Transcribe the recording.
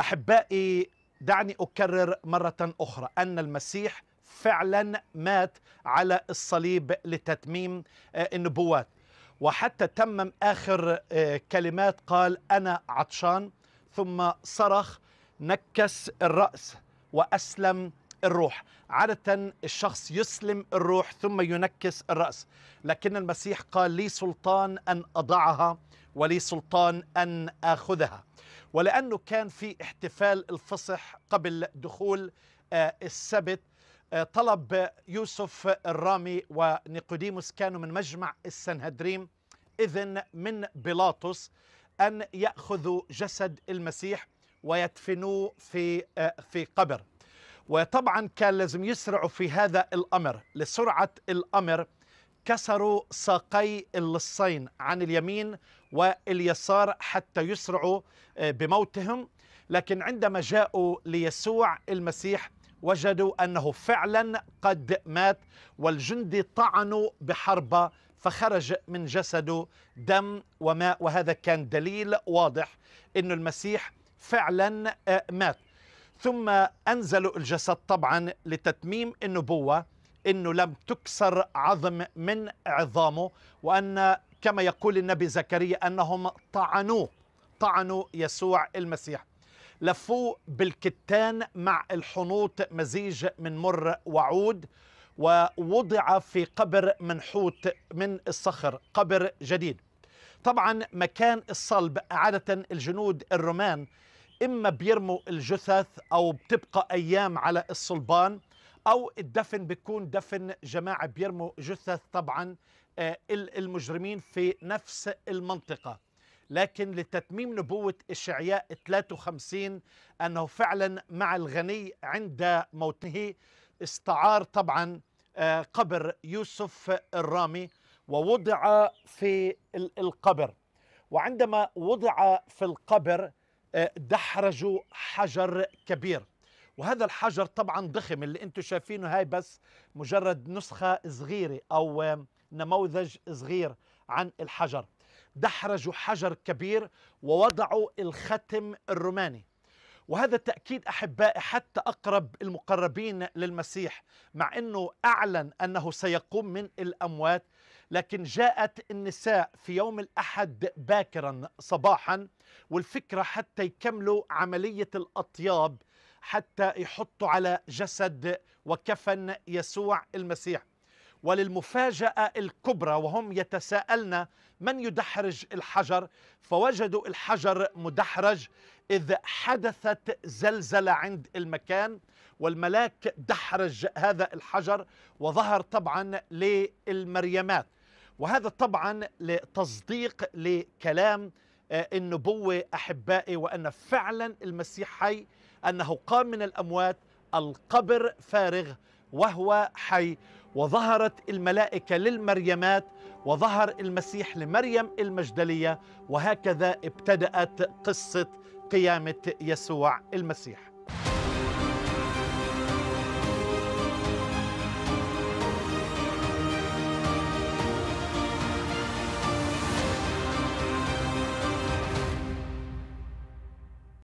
احبائي دعني اكرر مره اخرى ان المسيح فعلا مات على الصليب لتتميم آه، النبوات وحتى تمم اخر آه، كلمات قال انا عطشان ثم صرخ نكس الراس واسلم الروح عادة الشخص يسلم الروح ثم ينكس الرأس لكن المسيح قال لي سلطان أن أضعها ولي سلطان أن آخذها ولأنه كان في احتفال الفصح قبل دخول آه، السبت آه، طلب يوسف الرامي ونيقوديموس كانوا من مجمع السنهدريم إذن من بيلاطس أن يأخذوا جسد المسيح ويدفنوه في آه، في قبر وطبعا كان لازم يسرعوا في هذا الأمر لسرعة الأمر كسروا ساقي اللصين عن اليمين واليسار حتى يسرعوا آه، بموتهم لكن عندما جاءوا ليسوع المسيح وجدوا أنه فعلا قد مات والجندي طعنوا بحربة فخرج من جسده دم وماء وهذا كان دليل واضح أن المسيح فعلا آه، مات ثم أنزلوا الجسد طبعا لتتميم النبوة أنه لم تكسر عظم من عظامه وأن كما يقول النبي زكريا أنهم طعنوه طعنوا يسوع المسيح لفوه بالكتان مع الحنوط مزيج من مر وعود ووضع في قبر منحوت من الصخر قبر جديد طبعا مكان الصلب عادة الجنود الرومان إما بيرموا الجثث أو بتبقى أيام على الصلبان أو الدفن بيكون دفن جماعة بيرموا جثث طبعا آه، المجرمين في نفس المنطقة لكن لتتميم نبوة إشعياء 53 أنه فعلا مع الغني عند موته استعار طبعا آه، قبر يوسف الرامي ووضع في القبر وعندما وضع في القبر دحرجوا حجر كبير وهذا الحجر طبعا ضخم اللي انتم شايفينه هاي بس مجرد نسخة صغيرة أو نموذج صغير عن الحجر دحرجوا حجر كبير ووضعوا الختم الروماني وهذا تأكيد أحبائي حتى أقرب المقربين للمسيح مع أنه أعلن أنه سيقوم من الأموات لكن جاءت النساء في يوم الأحد باكرا صباحا والفكرة حتى يكملوا عملية الأطياب حتى يحطوا على جسد وكفن يسوع المسيح وللمفاجأة الكبرى وهم يتساءلن من يدحرج الحجر فوجدوا الحجر مدحرج إذ حدثت زلزلة عند المكان والملاك دحرج هذا الحجر وظهر طبعا للمريمات وهذا طبعا لتصديق لكلام آه، النبوة أحبائي وأن فعلا المسيح حي أنه قام من الأموات القبر فارغ وهو حي وظهرت الملائكه للمريمات وظهر المسيح لمريم المجدليه وهكذا ابتدات قصه قيامه يسوع المسيح